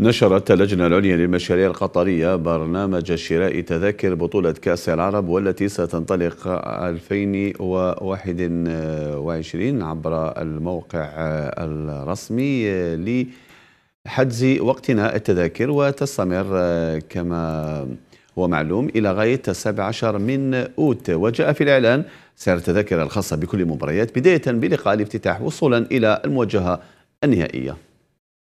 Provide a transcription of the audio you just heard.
نشرت اللجنة العليا للمشاريع القطرية برنامج شراء تذاكر بطولة كأس العرب والتي ستنطلق 2021 عبر الموقع الرسمي لحجز وقتنا التذاكر وتستمر كما هو معلوم إلى غاية 17 من أوت وجاء في الإعلان سعر التذاكر الخاصة بكل مباريات بداية بلقاء الافتتاح وصولا إلى الموجهة النهائية